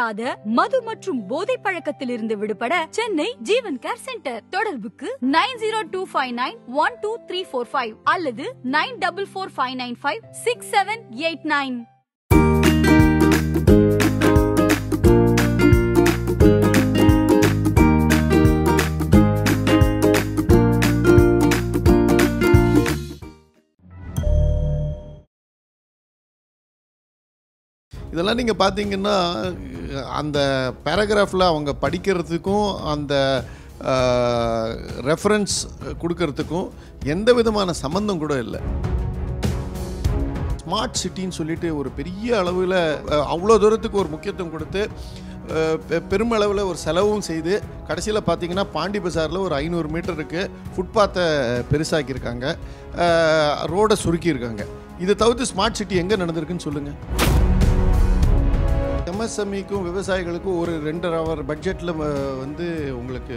இல்லாத மது மற்றும் போதை பழக்கத்திலிருந்து விடுபட சென்னை ஜீவன் கேர் சென்டர் தொடர்புக்கு nine zero two five nine one two three four five அல்லது nine double four five nine five six seven eight nine இதெல்லாம் நீங்கள் பார்த்தீங்கன்னா அந்த பேராகிராஃபில் அவங்க படிக்கிறதுக்கும் அந்த ரெஃபரன்ஸ் கொடுக்கறதுக்கும் எந்த விதமான சம்மந்தம் கூட இல்லை ஸ்மார்ட் சிட்டின்னு சொல்லிட்டு ஒரு பெரிய அளவில் அவ்வளோ தூரத்துக்கு ஒரு முக்கியத்துவம் கொடுத்து பெருமளவில் ஒரு செலவும் செய்து கடைசியில் பார்த்தீங்கன்னா பாண்டி பஜாரில் ஒரு ஐநூறு மீட்டருக்கு ஃபுட்பாத்தை பெருசாக்கியிருக்காங்க ரோடை சுருக்கியிருக்காங்க இதை தவிர்த்து ஸ்மார்ட் சிட்டி எங்கே நடந்திருக்குன்னு சொல்லுங்கள் எம்எஸ்எம்இக்கும் விவசாயிகளுக்கும் ஒரு ரெண்டரை ஹவர் பட்ஜெட்டில் வந்து உங்களுக்கு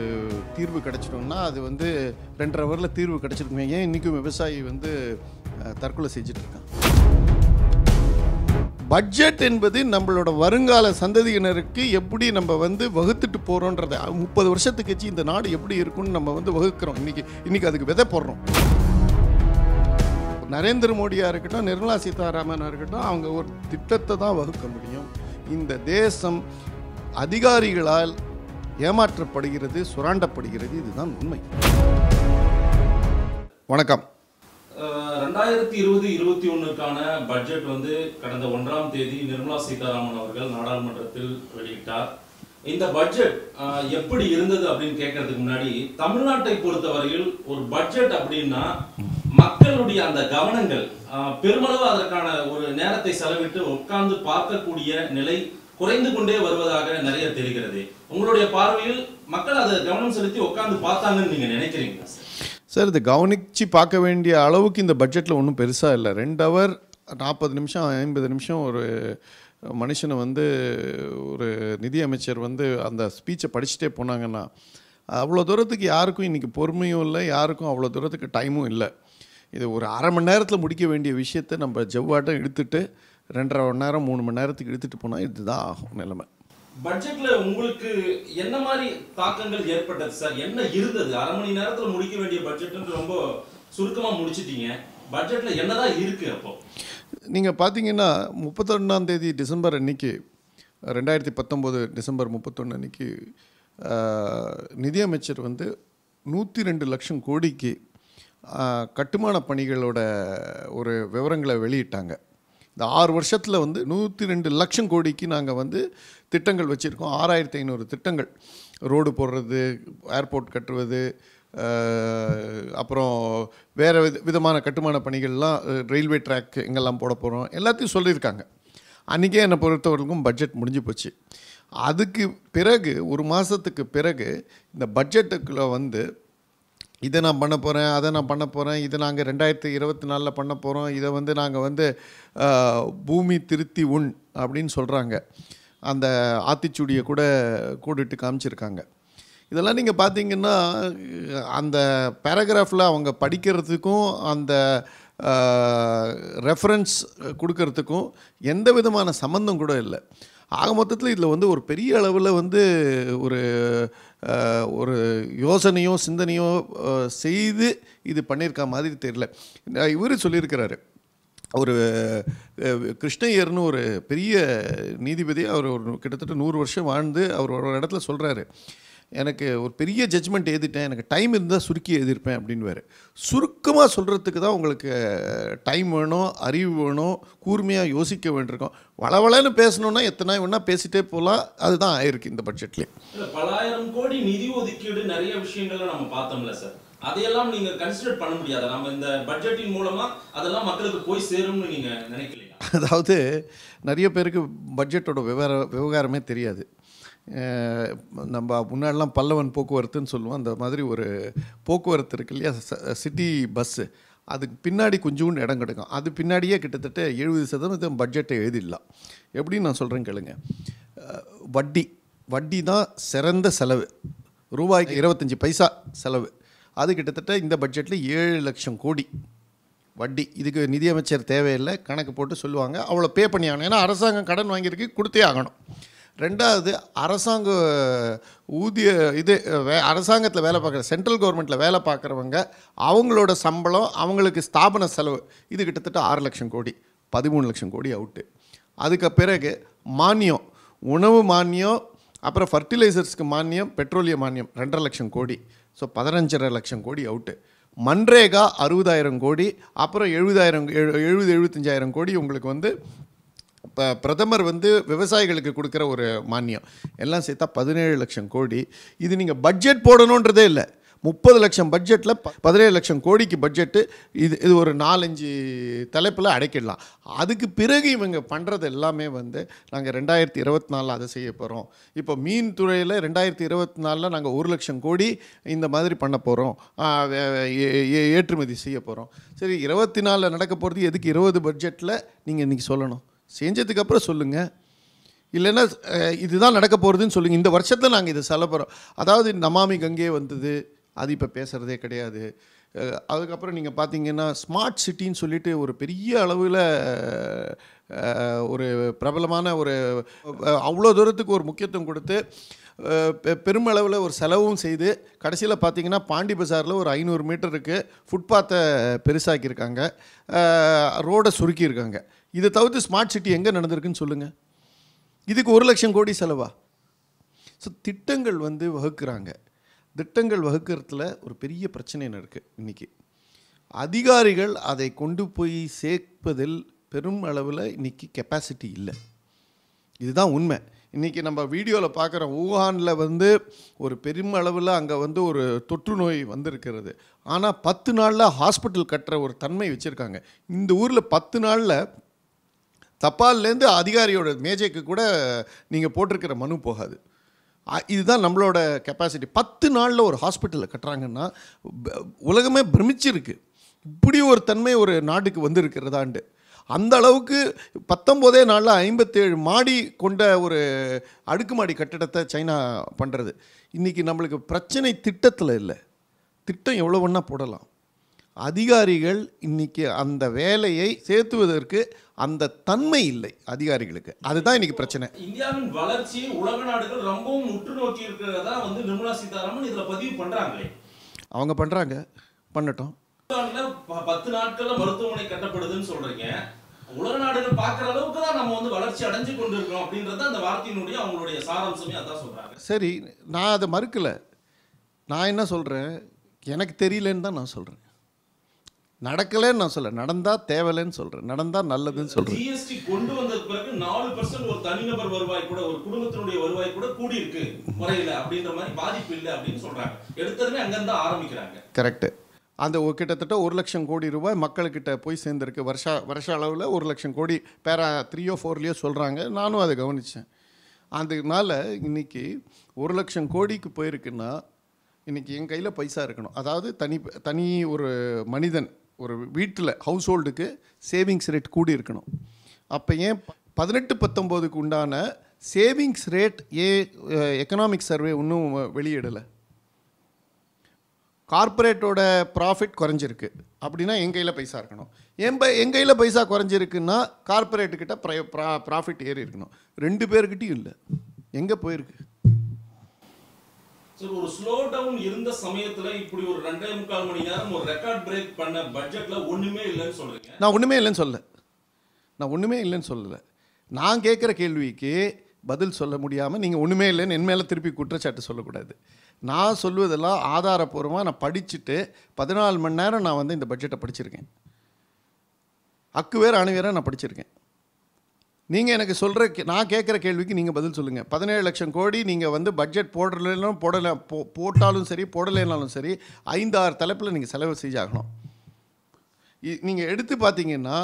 தீர்வு கிடச்சிட்டோம்னா அது வந்து ரெண்டரை ஹவரில் தீர்வு கிடச்சிருக்குமே ஏன் இன்றைக்கும் விவசாயி வந்து தற்கொலை செஞ்சிட்ருக்கான் பட்ஜெட் என்பது நம்மளோட வருங்கால சந்ததியினருக்கு எப்படி நம்ம வந்து வகுத்துட்டு போகிறோன்றத முப்பது வருஷத்துக்கு இந்த நாடு எப்படி இருக்கும்னு நம்ம வந்து வகுக்கிறோம் இன்றைக்கி இன்றைக்கி அதுக்கு விதை போடுறோம் நரேந்திர மோடியாக இருக்கட்டும் நிர்மலா சீதாராமனாக இருக்கட்டும் அவங்க ஒரு திட்டத்தை தான் வகுக்க முடியும் இந்த தேசம் அதிகாரிகளால் ஏமாற்றப்படுகிறது சுராண்டப்படுகிறது இதுதான் உண்மை வணக்கம் ரெண்டாயிரத்தி இருபது இருபத்தி ஒன்றுக்கான பட்ஜெட் வந்து கடந்த ஒன்றாம் தேதி நிர்மலா சீதாராமன் அவர்கள் நாடாளுமன்றத்தில் வெளியிட்டார் இந்த பட்ஜெட் எப்படி இருந்தது அப்படின்னு கேட்கறதுக்கு முன்னாடி தமிழ்நாட்டை பொறுத்தவரையில் ஒரு பட்ஜெட் அப்படின்னா மக்களுடைய அந்த கவனங்கள் பெருமளவு அதற்கான ஒரு நேரத்தை செலவிட்டு உட்கார்ந்து பார்க்கக்கூடிய நிலை குறைந்து கொண்டே வருவதாக நிறைய தெரிகிறது உங்களுடைய பார்வையில் மக்கள் அதை கவனம் செலுத்தி உட்கார்ந்து பார்த்தாங்கன்னு நீங்க நினைக்கிறீங்க சார் இது கவனித்து பார்க்க வேண்டிய அளவுக்கு இந்த பட்ஜெட்டில் ஒன்றும் பெருசாக இல்லை ரெண்டு ஹவர் நாற்பது நிமிஷம் ஐம்பது நிமிஷம் ஒரு மனுஷனை வந்து ஒரு நிதியமைச்சர் வந்து அந்த ஸ்பீச்சை படிச்சுட்டே போனாங்கன்னா அவ்வளோ தூரத்துக்கு யாருக்கும் இன்றைக்கி பொறுமையும் இல்லை யாருக்கும் அவ்வளோ தூரத்துக்கு டைமும் இல்லை இது ஒரு அரை மணி நேரத்தில் முடிக்க வேண்டிய விஷயத்தை நம்ம ஜவ்வாட்டம் எடுத்துட்டு ரெண்டரை மணி நேரம் மூணு மணி நேரத்துக்கு எடுத்துட்டு போனால் இதுதான் ஆகும் நிலைமை பட்ஜெட்ல உங்களுக்கு என்ன மாதிரி தாக்கங்கள் ஏற்பட்டது சார் என்ன இருந்தது அரை மணி நேரத்தில் முடிக்க வேண்டிய பட்ஜெட் ரொம்ப சுருக்கமா முடிச்சிட்டீங்க பட்ஜெட்ல என்னதான் இருக்கு அப்போ நீங்கள் பார்த்தீங்கன்னா முப்பத்தொன்னாம் தேதி டிசம்பர் அன்னைக்கு ரெண்டாயிரத்தி பத்தொம்போது டிசம்பர் முப்பத்தொன்று அன்னைக்கு நிதியமைச்சர் வந்து நூற்றி ரெண்டு லட்சம் கோடிக்கு கட்டுமான பணிகளோட ஒரு விவரங்களை வெளியிட்டாங்க இந்த ஆறு வருஷத்தில் வந்து நூற்றி ரெண்டு லட்சம் கோடிக்கு நாங்கள் வந்து திட்டங்கள் வச்சுருக்கோம் ஆறாயிரத்தி ஐநூறு திட்டங்கள் ரோடு போடுறது ஏர்போர்ட் கட்டுறது அப்புறம் வேறு வித விதமான கட்டுமான பணிகள்லாம் ரயில்வே ட்ராக் எங்கெல்லாம் போட போகிறோம் எல்லாத்தையும் சொல்லியிருக்காங்க அன்றைக்கே என்னை பொறுத்தவரைக்கும் பட்ஜெட் முடிஞ்சு போச்சு அதுக்கு பிறகு ஒரு மாதத்துக்கு பிறகு இந்த பட்ஜெட்டுக்குள்ளே வந்து இதை நான் பண்ண போகிறேன் அதை நான் பண்ண போகிறேன் இதை நாங்கள் ரெண்டாயிரத்தி இருபத்தி நாலில் பண்ண போகிறோம் இதை வந்து நாங்கள் வந்து பூமி திருத்தி உண் அப்படின்னு சொல்கிறாங்க அந்த ஆத்திச்சூடியை கூட கூட்டிட்டு காமிச்சிருக்காங்க இதெல்லாம் நீங்கள் பார்த்தீங்கன்னா அந்த பேராகிராஃபில் அவங்க படிக்கிறதுக்கும் அந்த ரெஃபரன்ஸ் கொடுக்கறதுக்கும் எந்த விதமான சம்மந்தம் கூட இல்லை ஆக மொத்தத்தில் இதில் வந்து ஒரு பெரிய அளவில் வந்து ஒரு ஒரு யோசனையோ சிந்தனையோ செய்து இது பண்ணியிருக்க மாதிரி தெரியல இவர் சொல்லியிருக்கிறாரு ஒரு கிருஷ்ணய்யர்னு ஒரு பெரிய நீதிபதி அவர் ஒரு கிட்டத்தட்ட நூறு வருஷம் வாழ்ந்து அவர் ஒரு இடத்துல சொல்கிறாரு எனக்கு ஒரு பெரிய ஜட்மெண்ட் எழுதிட்டேன் எனக்கு டைம் இருந்தால் சுருக்கி எழுதியிருப்பேன் அப்படின்னு வேறு சுருக்கமாக சொல்கிறதுக்கு தான் உங்களுக்கு டைம் வேணும் அறிவு வேணும் கூர்மையாக யோசிக்க வேண்டியிருக்கோம் வளவளன்னு பேசணுன்னா எத்தனை வேணால் பேசிட்டே போகலாம் அதுதான் ஆயிருக்கு இந்த பட்ஜெட்லேயே இல்லை பலாயிரம் கோடி நிதி ஒதுக்கீடு நிறைய விஷயங்கள்லாம் நம்ம பார்த்தோம்ல சார் அதையெல்லாம் நீங்கள் கன்சிடர் பண்ண முடியாது நம்ம இந்த பட்ஜெட்டின் மூலமாக அதெல்லாம் மக்களுக்கு போய் சேரும்னு நீங்கள் நினைக்கலையா அதாவது நிறைய பேருக்கு பட்ஜெட்டோட விவகார விவகாரமே தெரியாது நம்ம முன்னாடிலாம் பல்லவன் போக்குவரத்துன்னு சொல்லுவோம் அந்த மாதிரி ஒரு போக்குவரத்து இருக்கு இல்லையா சிட்டி பஸ்ஸு அதுக்கு பின்னாடி கொஞ்சோண்டு இடம் கிடைக்கும் அது பின்னாடியே கிட்டத்தட்ட எழுபது சதவீதம் பட்ஜெட்டை எழுதிடலாம் எப்படின்னு நான் சொல்கிறேன் கேளுங்க வட்டி வட்டி தான் சிறந்த செலவு ரூபாய்க்கு இருபத்தஞ்சி பைசா செலவு அது கிட்டத்தட்ட இந்த பட்ஜெட்டில் ஏழு லட்சம் கோடி வட்டி இதுக்கு நிதியமைச்சர் தேவையில்லை கணக்கு போட்டு சொல்லுவாங்க அவ்வளோ பே பண்ணி ஆகணும் ஏன்னா அரசாங்கம் கடன் வாங்கியிருக்கு கொடுத்தே ஆகணும் ரெண்டாவது அரசாங்க ஊதிய இது வே அரசாங்கத்தில் வேலை பார்க்குற சென்ட்ரல் கவர்மெண்ட்டில் வேலை பார்க்குறவங்க அவங்களோட சம்பளம் அவங்களுக்கு ஸ்தாபன செலவு இது கிட்டத்தட்ட ஆறு லட்சம் கோடி பதிமூணு லட்சம் கோடி அவுட்டு அதுக்கு பிறகு மானியம் உணவு மானியம் அப்புறம் ஃபர்டிலைசர்ஸ்க்கு மானியம் பெட்ரோலிய மானியம் ரெண்டரை லட்சம் கோடி ஸோ பதினஞ்சரை லட்சம் கோடி அவுட்டு மன்ரேகா அறுபதாயிரம் கோடி அப்புறம் எழுபதாயிரம் எழுபது எழுபத்தஞ்சாயிரம் கோடி உங்களுக்கு வந்து இப்போ பிரதமர் வந்து விவசாயிகளுக்கு கொடுக்குற ஒரு மானியம் எல்லாம் சேர்த்தா பதினேழு லட்சம் கோடி இது நீங்கள் பட்ஜெட் போடணுன்றதே இல்லை முப்பது லட்சம் பட்ஜெட்டில் பதினேழு லட்சம் கோடிக்கு பட்ஜெட்டு இது இது ஒரு நாலஞ்சு தலைப்பில் அடைக்கிடலாம் அதுக்கு பிறகு இவங்க பண்ணுறது எல்லாமே வந்து நாங்கள் ரெண்டாயிரத்தி இருபத்தி நாலில் அதை செய்ய போகிறோம் இப்போ மீன் துறையில் ரெண்டாயிரத்தி இருபத்தி நாலில் நாங்கள் ஒரு லட்சம் கோடி இந்த மாதிரி பண்ண போகிறோம் ஏற்றுமதி செய்ய போகிறோம் சரி இருபத்தி நாலில் நடக்க போகிறது எதுக்கு இருபது பட்ஜெட்டில் நீங்கள் இன்றைக்கி சொல்லணும் செஞ்சதுக்கப்புறம் சொல்லுங்கள் இல்லைன்னா இதுதான் நடக்க போகிறதுன்னு சொல்லுங்கள் இந்த வருஷத்தில் நாங்கள் இதை செலப்புறோம் அதாவது நமாமி கங்கே வந்தது அது இப்போ பேசுகிறதே கிடையாது அதுக்கப்புறம் நீங்கள் பார்த்தீங்கன்னா ஸ்மார்ட் சிட்டின்னு சொல்லிட்டு ஒரு பெரிய அளவில் ஒரு பிரபலமான ஒரு அவ்வளோ தூரத்துக்கு ஒரு முக்கியத்துவம் கொடுத்து பெருமளவில் ஒரு செலவும் செய்து கடைசியில் பார்த்தீங்கன்னா பாண்டி பஜாரில் ஒரு ஐநூறு மீட்டருக்கு ஃபுட்பாத்தை பெருசாக்கியிருக்காங்க ரோடை சுருக்கியிருக்காங்க இதை தவிர்த்து ஸ்மார்ட் சிட்டி எங்கே நடந்திருக்குன்னு சொல்லுங்கள் இதுக்கு ஒரு லட்சம் கோடி செலவா ஸோ திட்டங்கள் வந்து வகுக்கிறாங்க திட்டங்கள் வகுக்கிறதுல ஒரு பெரிய பிரச்சனை இருக்குது இன்றைக்கி அதிகாரிகள் அதை கொண்டு போய் சேர்ப்பதில் பெரும் அளவில் இன்றைக்கி கெப்பாசிட்டி இல்லை இதுதான் உண்மை இன்றைக்கி நம்ம வீடியோவில் பார்க்குற ஊஹானில் வந்து ஒரு பெரும் அளவில் அங்கே வந்து ஒரு தொற்று நோய் வந்திருக்கிறது ஆனால் பத்து நாளில் ஹாஸ்பிட்டல் கட்டுற ஒரு தன்மை வச்சுருக்காங்க இந்த ஊரில் பத்து நாளில் தப்பால்லேருந்து அதிகாரியோட மேஜைக்கு கூட நீங்கள் போட்டிருக்கிற மனு போகாது இதுதான் நம்மளோட கெப்பாசிட்டி பத்து நாளில் ஒரு ஹாஸ்பிட்டலில் கட்டுறாங்கன்னா உலகமே பிரமிச்சிருக்கு இப்படி ஒரு தன்மை ஒரு நாட்டுக்கு வந்திருக்கிறதாண்டு அந்த அளவுக்கு பத்தொம்போதே நாளில் ஐம்பத்தேழு மாடி கொண்ட ஒரு அடுக்குமாடி கட்டிடத்தை சைனா பண்ணுறது இன்றைக்கி நம்மளுக்கு பிரச்சனை திட்டத்தில் இல்லை திட்டம் எவ்வளோ ஒன்றா போடலாம் அதிகாரிகள் இன்னைக்கு அந்த வேலையை சேர்த்துவதற்கு அந்த தன்மை இல்லை அதிகாரிகளுக்கு அதுதான் இன்னைக்கு பிரச்சனை இந்தியாவின் வளர்ச்சி உலக நாடுகள் ரொம்பவும் முற்று நோக்கி இருக்கிறதா வந்து நிர்மலா சீதாராமன் இதில் பதிவு பண்ணுறாங்களே அவங்க பண்ணுறாங்க பண்ணட்டும் பத்து நாட்கள் மருத்துவமனை கட்டப்படுதுன்னு சொல்கிறீங்க உலக நாடுகள் பார்க்குற அளவுக்கு தான் நம்ம வந்து வளர்ச்சி அடைஞ்சு கொண்டு இருக்கோம் அப்படின்றத அந்த வார்த்தையினுடைய அவங்களுடைய சாராம்சமே அதான் சொல்கிறாங்க சரி நான் அதை மறுக்கலை நான் என்ன சொல்கிறேன் எனக்கு தெரியலன்னு தான் நான் சொல்கிறேன் நடக்கலன்னு நான் சொல்ல நடந்தா தேவையில்லைன்னு சொல்றேன் நடந்தா நல்லதுன்னு சொல்றேன் ஜிஎஸ்டி கொண்டு வந்ததுக்கு பிறகு நாலு பர்சன்ட் ஒரு தனிநபர் வருவாய் கூட ஒரு குடும்பத்தினுடைய வருவாய் கூட கூடி இருக்கு முறையில அப்படின்ற மாதிரி பாதிப்பு இல்லை அப்படின்னு சொல்றாங்க எடுத்ததுமே அங்கிருந்து ஆரம்பிக்கிறாங்க கரெக்ட் அந்த கிட்டத்தட்ட ஒரு லட்சம் கோடி ரூபாய் மக்கள்கிட்ட போய் சேர்ந்துருக்கு வருஷா வருஷ அளவில் ஒரு லட்சம் கோடி பேரா த்ரீயோ ஃபோர்லேயோ சொல்கிறாங்க நானும் அதை கவனித்தேன் அதனால இன்றைக்கி ஒரு லட்சம் கோடிக்கு போயிருக்குன்னா இன்றைக்கி என் கையில் பைசா இருக்கணும் அதாவது தனி தனி ஒரு மனிதன் ஒரு வீட்டில் ஹவுஸ் ஹோல்டுக்கு சேவிங்ஸ் ரேட் கூடி இருக்கணும் அப்போ ஏன் பதினெட்டு பத்தொம்போதுக்கு உண்டான சேவிங்ஸ் ரேட் ஏ எக்கனாமிக் சர்வே இன்னும் வெளியிடலை கார்ப்பரேட்டோட ப்ராஃபிட் குறைஞ்சிருக்கு அப்படின்னா என் கையில் பைசா இருக்கணும் என் ப என் கையில் பைசா குறைஞ்சிருக்குன்னா கார்பரேட்டுக்கிட்ட ப்ரை ப்ரா ப்ராஃபிட் ஏறி இருக்கணும் ரெண்டு பேர்கிட்டையும் இல்லை எங்கே போயிருக்கு ஒரு ஸ்லோ டவுன் இருந்த சமயத்துல இப்படி ஒரு ரெண்டே முக்கால் மணி நேரம் ஒரு ரெக்கார்ட் பிரேக் பண்ண பட்ஜெட்ல ஒண்ணுமே இல்லைன்னு சொல்றீங்க நான் ஒண்ணுமே இல்லைன்னு சொல்லலை நான் ஒண்ணுமே இல்லைன்னு சொல்லல நான் கேட்குற கேள்விக்கு பதில் சொல்ல முடியாமல் நீங்கள் ஒன்றுமே இல்லைன்னு என் மேலே திருப்பி குற்றச்சாட்டு சொல்லக்கூடாது நான் சொல்லுவதெல்லாம் ஆதாரப்பூர்வமாக நான் படிச்சுட்டு பதினாலு மணி நேரம் நான் வந்து இந்த பட்ஜெட்டை படிச்சிருக்கேன் அக்கு வேறு அணு வேற நான் படிச்சிருக்கேன் நீங்கள் எனக்கு சொல்கிற நான் கேட்குற கேள்விக்கு நீங்கள் பதில் சொல்லுங்கள் பதினேழு லட்சம் கோடி நீங்கள் வந்து பட்ஜெட் போடலாம் போடலை போ போட்டாலும் சரி போடலைனாலும் சரி ஐந்து ஆறு தலைப்பில் நீங்கள் செலவு செஞ்சாகணும் நீங்கள் எடுத்து பார்த்தீங்கன்னா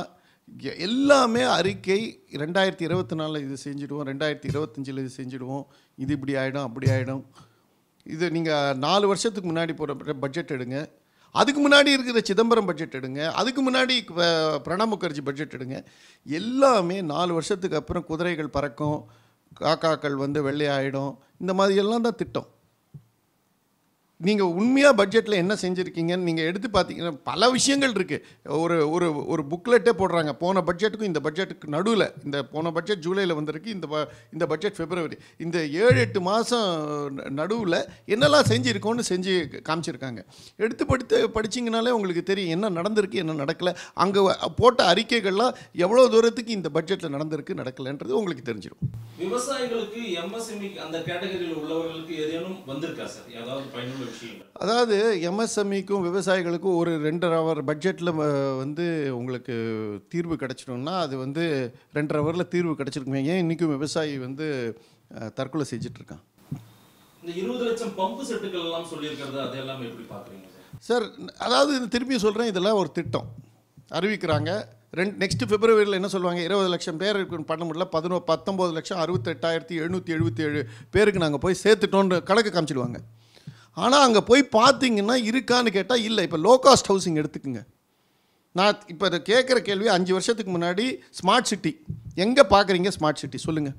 எல்லாமே அறிக்கை ரெண்டாயிரத்தி இருபத்தி நாலில் இது செஞ்சுடுவோம் ரெண்டாயிரத்தி இருபத்தஞ்சில் இது செஞ்சுடுவோம் இது இப்படி ஆகிடும் அப்படி ஆகிடும் இது நீங்கள் நாலு வருஷத்துக்கு முன்னாடி போகிற பட்ஜெட் எடுங்க அதுக்கு முன்னாடி இருக்கிற சிதம்பரம் பட்ஜெட் எடுங்க அதுக்கு முன்னாடி பிரணாப் முகர்ஜி பட்ஜெட் எடுங்க எல்லாமே நாலு வருஷத்துக்கு அப்புறம் குதிரைகள் பறக்கும் காக்காக்கள் வந்து வெள்ளையாயிடும் இந்த மாதிரியெல்லாம் தான் திட்டம் நீங்கள் உண்மையாக பட்ஜெட்டில் என்ன செஞ்சுருக்கீங்கன்னு நீங்கள் எடுத்து பார்த்தீங்கன்னா பல விஷயங்கள் இருக்குது ஒரு ஒரு ஒரு புக்லெட்டே போடுறாங்க போன பட்ஜெட்டுக்கும் இந்த பட்ஜெட்டுக்கு நடுவில் இந்த போன பட்ஜெட் ஜூலையில் வந்திருக்கு இந்த இந்த பட்ஜெட் பிப்ரவரி இந்த ஏழு எட்டு மாதம் நடுவில் என்னெல்லாம் செஞ்சுருக்கோன்னு செஞ்சு காமிச்சிருக்காங்க எடுத்து படித்து படிச்சிங்கனாலே உங்களுக்கு தெரியும் என்ன நடந்திருக்கு என்ன நடக்கலை அங்கே போட்ட அறிக்கைகள்லாம் எவ்வளோ தூரத்துக்கு இந்த பட்ஜெட்டில் நடந்திருக்கு நடக்கலைன்றது உங்களுக்கு தெரிஞ்சிடும் விவசாயிகளுக்கு எம்எஸ்எம்இ e அந்த கேட்டகரியில் உள்ளவர்களுக்கு ஏதேனும் வந்திருக்கா சார் ஏதாவது பயனுள்ள அதாவது எம்எஸ்எம்இக்கும் e விவசாயிகளுக்கும் ஒரு ரெண்டரை ஹவர் பட்ஜெட்டில் வந்து உங்களுக்கு தீர்வு கிடச்சிடும்னா அது வந்து ரெண்டரை ஹவரில் தீர்வு கிடச்சிருக்குமே ஏன் இன்றைக்கும் விவசாயி வந்து தற்கொலை செஞ்சிட்ருக்கான் இந்த இருபது லட்சம் பம்பு செட்டுகள் எல்லாம் சொல்லியிருக்கிறது எப்படி பார்க்குறீங்க சார் அதாவது இது திரும்பி சொல்கிறேன் இதெல்லாம் ஒரு திட்டம் அறிவிக்கிறாங்க ரெண்டு நெக்ஸ்ட் பிப்ரவரியில் என்ன சொல்லுவாங்க இருபது லட்சம் பேர் பண்ண முடியல பதினோ பத்தொம்பது லட்சம் அறுபத்தெட்டாயிரத்தி எழுநூற்றி எழுபத்தி ஏழு பேருக்கு நாங்கள் போய் சேர்த்துட்டோன்னு கணக்கு காமிச்சிடுவாங்க ஆனால் அங்கே போய் பார்த்தீங்கன்னா இருக்கான்னு கேட்டால் இல்லை இப்போ லோ காஸ்ட் ஹவுசிங் எடுத்துக்கோங்க நான் இப்போ இதை கேட்குற கேள்வி அஞ்சு வருஷத்துக்கு முன்னாடி ஸ்மார்ட் சிட்டி எங்கே பார்க்குறீங்க ஸ்மார்ட் சிட்டி சொல்லுங்கள்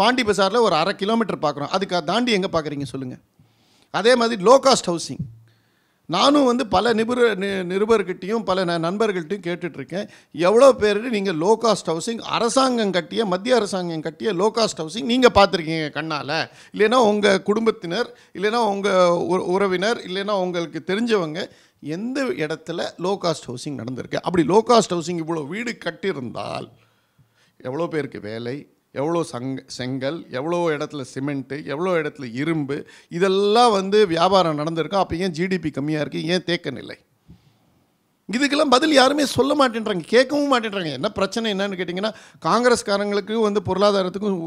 பாண்டி பசாரில் ஒரு அரை கிலோமீட்டர் பார்க்குறோம் அதுக்கு தாண்டி எங்கே பார்க்குறீங்க சொல்லுங்கள் அதே மாதிரி லோ காஸ்ட் ஹவுசிங் நானும் வந்து பல நிபுண நிருபர்கிட்டையும் பல நண்பர்கள்ட்டையும் கேட்டுட்ருக்கேன் எவ்வளோ பேர் நீங்கள் லோ காஸ்ட் ஹவுசிங் அரசாங்கம் கட்டிய மத்திய அரசாங்கம் கட்டிய லோ காஸ்ட் ஹவுசிங் நீங்கள் பார்த்துருக்கீங்க கண்ணால் இல்லைன்னா உங்கள் குடும்பத்தினர் இல்லைன்னா உங்கள் உ உறவினர் இல்லைன்னா உங்களுக்கு தெரிஞ்சவங்க எந்த இடத்துல லோ காஸ்ட் ஹவுசிங் நடந்திருக்கு அப்படி லோ காஸ்ட் ஹவுசிங் இவ்வளோ வீடு கட்டியிருந்தால் எவ்வளோ பேருக்கு வேலை எவ்வளோ சங் செங்கல் எவ்வளோ இடத்துல சிமெண்ட்டு எவ்வளோ இடத்துல இரும்பு இதெல்லாம் வந்து வியாபாரம் நடந்திருக்கும் அப்போ ஏன் ஜிடிபி கம்மியாக இருக்குது ஏன் தேக்க நிலை இதுக்கெல்லாம் பதில் யாருமே சொல்ல மாட்டேன்றாங்க கேட்கவும் மாட்டேன்றாங்க என்ன பிரச்சனை என்னன்னு கேட்டிங்கன்னா காங்கிரஸ்காரங்களுக்கு வந்து பொருளாதாரத்துக்கும்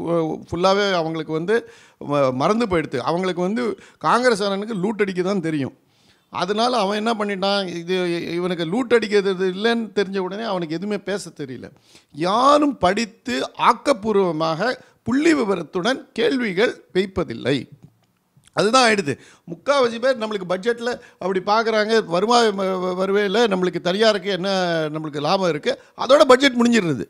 ஃபுல்லாகவே அவங்களுக்கு வந்து மறந்து போயிடுது அவங்களுக்கு வந்து காங்கிரஸ்காரனுக்கு லூட் அடிக்க தான் தெரியும் அதனால் அவன் என்ன பண்ணிட்டான் இது இவனுக்கு லூட் அடிக்கிறது இல்லைன்னு தெரிஞ்ச உடனே அவனுக்கு எதுவுமே பேச தெரியல யாரும் படித்து ஆக்கப்பூர்வமாக புள்ளி விவரத்துடன் கேள்விகள் வைப்பதில்லை அதுதான் ஆயிடுது முக்காவசி பேர் நம்மளுக்கு பட்ஜெட்டில் அப்படி பார்க்குறாங்க வருவாய் வருவேல நம்மளுக்கு தனியாருக்கு என்ன நம்மளுக்கு லாபம் இருக்குது அதோட பட்ஜெட் முடிஞ்சிடுது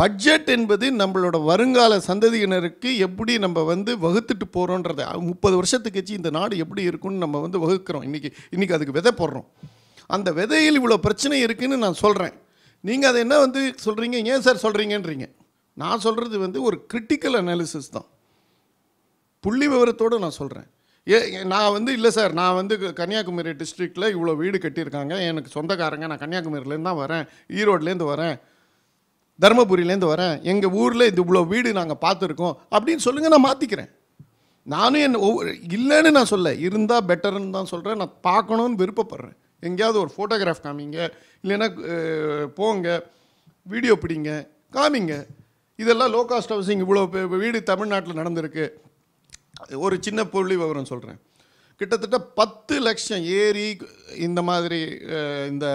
பட்ஜெட் என்பது நம்மளோட வருங்கால சந்ததியினருக்கு எப்படி நம்ம வந்து வகுத்துட்டு போகிறோன்றதை முப்பது வருஷத்துக்கு வச்சு இந்த நாடு எப்படி இருக்கும்னு நம்ம வந்து வகுக்கிறோம் இன்றைக்கி இன்றைக்கி அதுக்கு விதை போடுறோம் அந்த விதையில் இவ்வளோ பிரச்சனை இருக்குதுன்னு நான் சொல்கிறேன் நீங்கள் அதை என்ன வந்து சொல்கிறீங்க ஏன் சார் சொல்கிறீங்கன்றீங்க நான் சொல்கிறது வந்து ஒரு கிரிட்டிக்கல் அனாலிசிஸ் தான் புள்ளி விவரத்தோடு நான் சொல்கிறேன் ஏ நான் வந்து இல்லை சார் நான் வந்து கன்னியாகுமரி டிஸ்ட்ரிக்டில் இவ்வளோ வீடு கட்டியிருக்காங்க எனக்கு சொந்தக்காரங்க நான் கன்னியாகுமரியிலேருந்து தான் வரேன் ஈரோட்லேருந்து வரேன் தருமபுரியிலேருந்து வரேன் எங்கள் ஊரில் இது இவ்வளோ வீடு நாங்கள் பார்த்துருக்கோம் அப்படின்னு சொல்லுங்கள் நான் மாற்றிக்கிறேன் நானும் என் ஒவ்வொரு இல்லைன்னு நான் சொல்ல இருந்தால் பெட்டர்னு தான் சொல்கிறேன் நான் பார்க்கணுன்னு விருப்பப்படுறேன் எங்கேயாவது ஒரு ஃபோட்டோகிராஃப் காமிங்க இல்லைன்னா போங்க வீடியோ பிடிங்க காமிங்க இதெல்லாம் லோ காஸ்ட் ஹவுசிங் இவ்வளோ வீடு தமிழ்நாட்டில் நடந்திருக்கு ஒரு சின்ன புள்ளி விவரம் சொல்கிறேன் கிட்டத்தட்ட பத்து லட்சம் ஏரி இந்த மாதிரி இந்த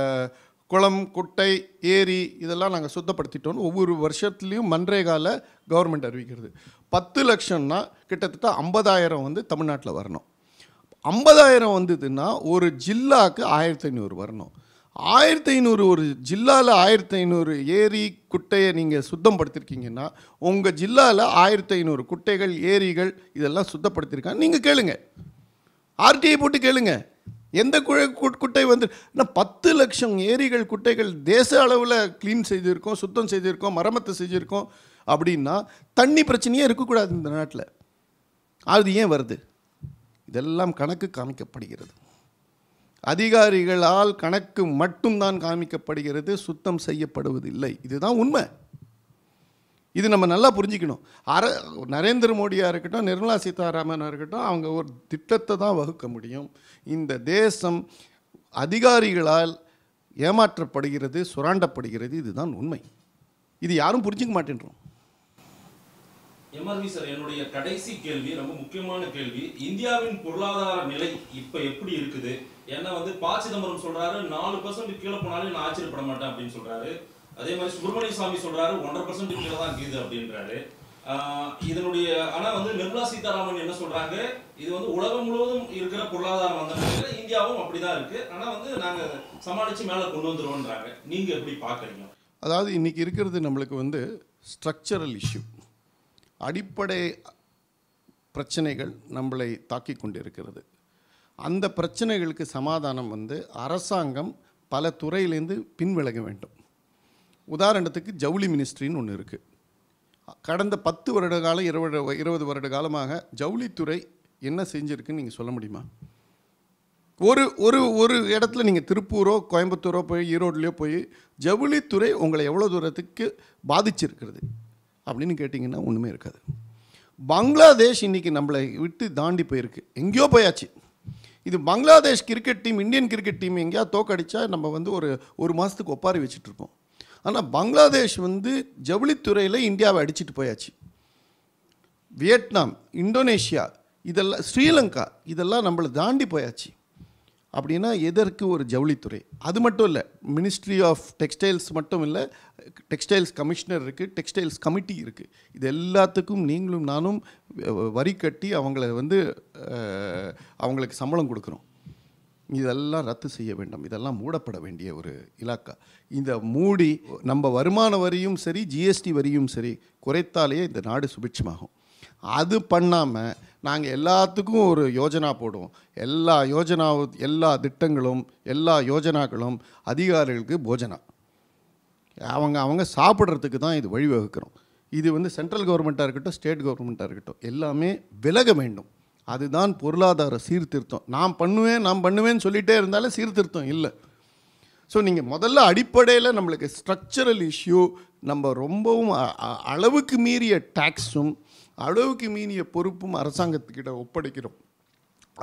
குளம் குட்டை ஏரி இதெல்லாம் நாங்கள் சுத்தப்படுத்திட்டோம்னு ஒவ்வொரு வருஷத்துலேயும் மன்ரேகால கவர்மெண்ட் அறிவிக்கிறது பத்து லட்சம்னா கிட்டத்தட்ட ஐம்பதாயிரம் வந்து தமிழ்நாட்டில் வரணும் ஐம்பதாயிரம் வந்ததுன்னா ஒரு ஜில்லாவுக்கு ஆயிரத்தி ஐநூறு வரணும் ஆயிரத்தி ஐநூறு ஒரு ஜில்லாவில் ஆயிரத்தி ஐநூறு ஏரி குட்டையை நீங்கள் சுத்தம் படுத்திருக்கீங்கன்னா உங்கள் ஜில்லாவில் ஆயிரத்தி ஐநூறு குட்டைகள் ஏரிகள் இதெல்லாம் சுத்தப்படுத்தியிருக்காங்க நீங்கள் கேளுங்க ஆர்டிஐ போட்டு கேளுங்கள் எந்த குழை குட்டை வந்து நான் பத்து லட்சம் ஏரிகள் குட்டைகள் தேச அளவில் க்ளீன் செய்திருக்கோம் சுத்தம் செய்திருக்கோம் மரமத்தை செஞ்சுருக்கோம் அப்படின்னா தண்ணி பிரச்சனையே இருக்கக்கூடாது இந்த நாட்டில் அது ஏன் வருது இதெல்லாம் கணக்கு காமிக்கப்படுகிறது அதிகாரிகளால் கணக்கு மட்டும்தான் காமிக்கப்படுகிறது சுத்தம் செய்யப்படுவதில்லை இதுதான் உண்மை இது நம்ம நல்லா புரிஞ்சிக்கணும் அர நரேந்திர மோடியாக இருக்கட்டும் நிர்மலா சீதாராமனாக இருக்கட்டும் அவங்க ஒரு திட்டத்தை தான் வகுக்க முடியும் இந்த தேசம் அதிகாரிகளால் ஏமாற்றப்படுகிறது சுராண்டப்படுகிறது இதுதான் உண்மை இது யாரும் புரிஞ்சுக்க மாட்டேன்றோம் எம்ஆர்வி சார் என்னுடைய கடைசி கேள்வி ரொம்ப முக்கியமான கேள்வி இந்தியாவின் பொருளாதார நிலை இப்போ எப்படி இருக்குது வந்து சிதம்பரம் சொல்றாரு நாலு பர்சன்ட் கீழே நான் ஆச்சரியப்பட மாட்டேன் அப்படின்னு சொல்றாரு அதே மாதிரி சுப்பிரமணிய சுவாமி சொல்றாரு ஒன்றரை பர்சன்ட் கீழே தான் கீது அப்படின்றாரு இதனுடைய ஆனா வந்து நிர்மலா சீதாராமன் என்ன சொல்றாங்க இது வந்து உலகம் முழுவதும் இருக்கிற பொருளாதார மந்தம் இந்தியாவும் அப்படிதான் இருக்கு ஆனா வந்து நாங்க சமாளிச்சு மேல கொண்டு வந்துருவோம்ன்றாங்க நீங்க எப்படி பாக்குறீங்க அதாவது இன்னைக்கு இருக்கிறது நம்மளுக்கு வந்து ஸ்ட்ரக்சரல் இஷ்யூ அடிப்படை பிரச்சனைகள் நம்மளை தாக்கி கொண்டிருக்கிறது அந்த பிரச்சனைகளுக்கு சமாதானம் வந்து அரசாங்கம் பல துறையிலேருந்து பின்விலக வேண்டும் உதாரணத்துக்கு ஜவுளி மினிஸ்ட்ரின்னு ஒன்று இருக்குது கடந்த பத்து வருட காலம் இருபது இருபது வருட காலமாக ஜவுளித்துறை என்ன செஞ்சுருக்குன்னு நீங்கள் சொல்ல முடியுமா ஒரு ஒரு ஒரு இடத்துல நீங்கள் திருப்பூரோ கோயம்புத்தூரோ போய் ஈரோட்லேயோ போய் ஜவுளித்துறை உங்களை எவ்வளோ தூரத்துக்கு பாதிச்சிருக்கிறது அப்படின்னு கேட்டிங்கன்னா ஒன்றுமே இருக்காது பங்களாதேஷ் இன்றைக்கி நம்மளை விட்டு தாண்டி போயிருக்கு எங்கேயோ போயாச்சு இது Bangladesh cricket team Indian cricket team எங்கேயா தோக்கடிச்சா நம்ம வந்து ஒரு ஒரு மாதத்துக்கு ஒப்பாரி வச்சுட்ருப்போம் ஆனால் பங்களாதேஷ் வந்து ஜவுளித்துறையில் இந்தியாவை அடிச்சுட்டு போயாச்சு வியட்நாம் இந்தோனேஷியா இதெல்லாம் ஸ்ரீலங்கா இதெல்லாம் நம்மளை தாண்டி போயாச்சு அப்படின்னா எதற்கு ஒரு ஜவுளித்துறை அது மட்டும் இல்லை மினிஸ்ட்ரி ஆஃப் டெக்ஸ்டைல்ஸ் மட்டும் இல்லை டெக்ஸ்டைல்ஸ் கமிஷனர் இருக்குது டெக்ஸ்டைல்ஸ் கமிட்டி இருக்குது இது எல்லாத்துக்கும் நீங்களும் நானும் வரி கட்டி அவங்கள வந்து அவங்களுக்கு சம்பளம் கொடுக்குறோம் இதெல்லாம் ரத்து செய்ய வேண்டும் இதெல்லாம் மூடப்பட வேண்டிய ஒரு இலாக்கா இந்த மூடி நம்ம வருமான வரியும் சரி ஜிஎஸ்டி வரியும் சரி குறைத்தாலேயே இந்த நாடு சுபிட்சமாகும் அது பண்ணாமல் நாங்கள் எல்லாத்துக்கும் ஒரு யோஜனா போடுவோம் எல்லா யோஜனா எல்லா திட்டங்களும் எல்லா யோஜனாக்களும் அதிகாரிகளுக்கு போஜனா அவங்க அவங்க சாப்பிட்றதுக்கு தான் இது வழிவகுக்கிறோம் இது வந்து சென்ட்ரல் கவர்மெண்ட்டாக இருக்கட்டும் ஸ்டேட் கவர்மெண்ட்டாக இருக்கட்டும் எல்லாமே விலக வேண்டும் அதுதான் பொருளாதார சீர்திருத்தம் நான் பண்ணுவேன் நான் பண்ணுவேன்னு சொல்லிகிட்டே இருந்தாலும் சீர்திருத்தம் இல்லை ஸோ நீங்கள் முதல்ல அடிப்படையில் நம்மளுக்கு ஸ்ட்ரக்சரல் இஷ்யூ நம்ம ரொம்பவும் அளவுக்கு மீறிய டேக்ஸும் அளவுக்கு மீறிய பொறுப்பும் அரசாங்கத்துக்கிட்ட ஒப்படைக்கிறோம்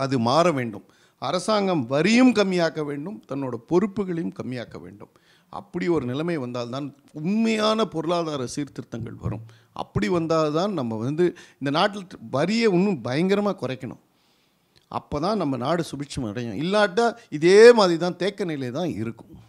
அது மாற வேண்டும் அரசாங்கம் வரியும் கம்மியாக்க வேண்டும் தன்னோட பொறுப்புகளையும் கம்மியாக்க வேண்டும் அப்படி ஒரு நிலைமை வந்தால் தான் உண்மையான பொருளாதார சீர்திருத்தங்கள் வரும் அப்படி வந்தால் தான் நம்ம வந்து இந்த நாட்டில் வரியை இன்னும் பயங்கரமாக குறைக்கணும் அப்போ தான் நம்ம நாடு சுபிட்சம் அடையும் இல்லாட்டா இதே மாதிரி தான் தேக்க நிலை தான் இருக்கும்